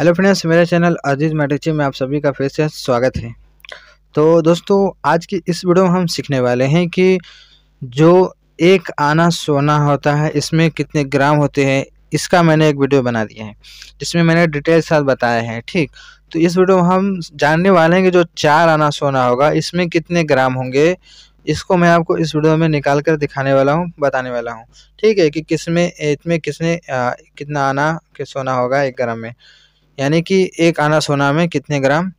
hello friends मेरा channel Aziz मैटेची में आप सभी का फिर से स्वागत है तो दोस्तों आज की इस वीडियो में हम सीखने वाले हैं कि जो एक आना सोना होता है इसमें कितने ग्राम होते हैं इसका मैंने एक वीडियो बना दिया है जिसमें मैंने डिटेल के साथ बताया है ठीक तो इस वीडियो में हम जानने वाले हैं कि जो चार आना सोना होगा इसमें कितने ग्राम होंगे इसको मैं आपको इस वीडियो में निकाल कर दिखाने वाला हूँ बताने वाला हूँ ठीक है कि किस में इसमें किसने कितना आना के सोना होगा एक ग्राम में यानी कि एक आना सोना में कितने ग्राम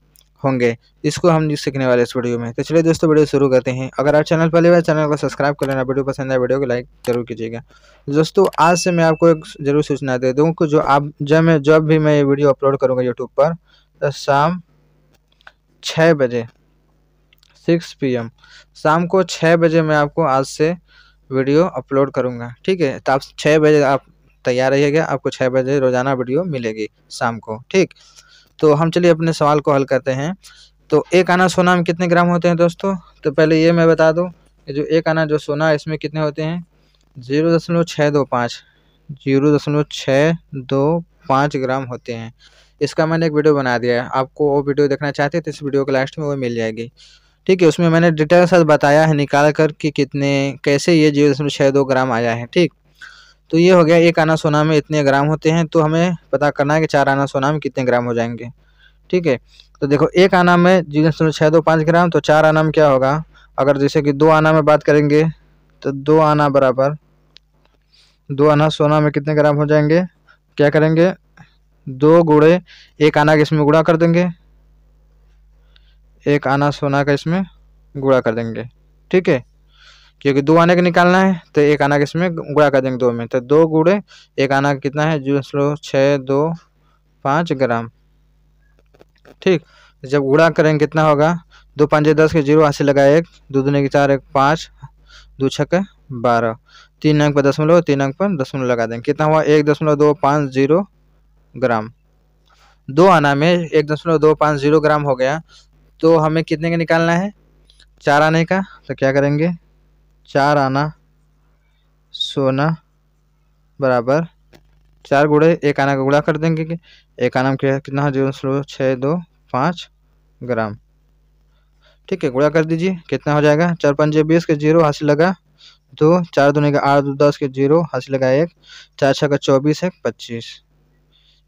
होंगे इसको हम सीखने वाले इस वीडियो में तो चलिए दोस्तों वीडियो शुरू करते हैं अगर आप चैनल पहले बार चैनल को सब्सक्राइब कर लेना वीडियो पसंद आए वीडियो को लाइक जरूर कीजिएगा दोस्तों आज से मैं आपको एक ज़रूर सूचना दे दूँ कि जो आप जब मैं जब भी मैं ये वीडियो अपलोड करूँगा यूट्यूब पर तो शाम छः बजे सिक्स पी शाम को छः बजे मैं आपको आज से वीडियो अपलोड करूँगा ठीक है तो आप छः बजे आप तैयार रहिएगा आपको छः बजे रोज़ाना वीडियो मिलेगी शाम को ठीक तो हम चलिए अपने सवाल को हल करते हैं तो एक आना सोना में कितने ग्राम होते हैं दोस्तों तो पहले ये मैं बता दूँ कि जो एक आना जो सोना है इसमें कितने होते हैं जीरो दशमलव छः दो पाँच जीरो दशमलव छः दो पाँच ग्राम होते हैं इसका मैंने एक वीडियो बना दिया है आपको वो वीडियो देखना चाहते हैं तो इस वीडियो के लास्ट में वो मिल जाएगी ठीक है उसमें मैंने डिटेल के साथ बताया है निकाल कर कि कितने कैसे ये जीरो दशमलव छः दो ग्राम आया है ठीक तो ये हो गया एक आना सोना में इतने ग्राम होते हैं तो हमें पता करना है कि चार आना सोना में कितने ग्राम हो जाएंगे ठीक है तो देखो एक आना में जी दशमलव छः दो पाँच ग्राम तो चार आना में क्या होगा अगर जैसे कि दो आना में बात करेंगे तो दो आना बराबर दो आना सोना में कितने ग्राम हो जाएंगे क्या करेंगे दो गुड़े एक आना का इसमें गुड़ा कर देंगे एक आना सोना का इसमें गुड़ा कर देंगे ठीक है क्योंकि दो आने का निकालना है तो एक आना किसमें गुड़ा कर देंगे दो में तो दो गुड़े एक आना कितना है जो स्लो छः दो पाँच ग्राम ठीक जब गुड़ा करेंगे कितना होगा दो पाँच दस के जीरो अस्सी लगा एक दो दूने के चार एक पाँच दो छः बारह तीन अंक पर दसमलव तीन अंक पर दसमलव लगा देंगे कितना हुआ एक दशमलव दो पाँच जीरो ग्राम दो आना में एक दशमलव दो पाँच जीरो ग्राम हो गया तो हमें कितने का निकालना है चार आने का तो क्या करेंगे चार आना सोना बराबर चार गुड़े एक आना का गुड़ा कर देंगे कि एक आना में कितना जीरो स्लो छः दो पाँच ग्राम ठीक है गुड़ा कर दीजिए कितना हो जाएगा चार पंजे बीस के जीरो हासिल लगा दो चार दोनों का आठ दो दस के जीरो हासिल लगा एक चार छः का चौबीस है पच्चीस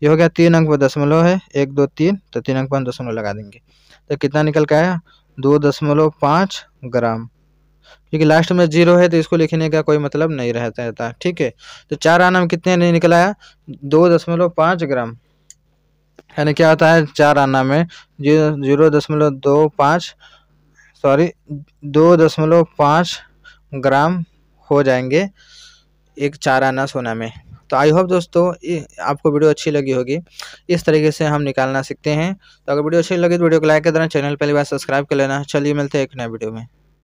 ये हो गया तीन अंक पर दशमलव है एक दो तीन तो तीन अंक पर दशमलव लगा देंगे तो कितना निकल के आया दो दशमलव पाँच ग्राम क्योंकि लास्ट में जीरो है तो इसको लिखने का कोई मतलब नहीं रहता रहता ठीक है तो चार आना कितने नहीं निकलाया दो दशमलव पाँच ग्राम यानी क्या होता है चार आना में जीरो जीरो दशमलव दो पाँच सॉरी दो दशमलव पाँच ग्राम हो जाएंगे एक चार आना सोना में तो आई होप दोस्तों आपको वीडियो अच्छी लगी होगी इस तरीके से हम निकालना सीखते हैं तो अगर वीडियो अच्छी लगी तो वीडियो को लाइक कर देना चैनल पहली बार सब्सक्राइब कर लेना चलिए मिलते हैं एक नए वीडियो में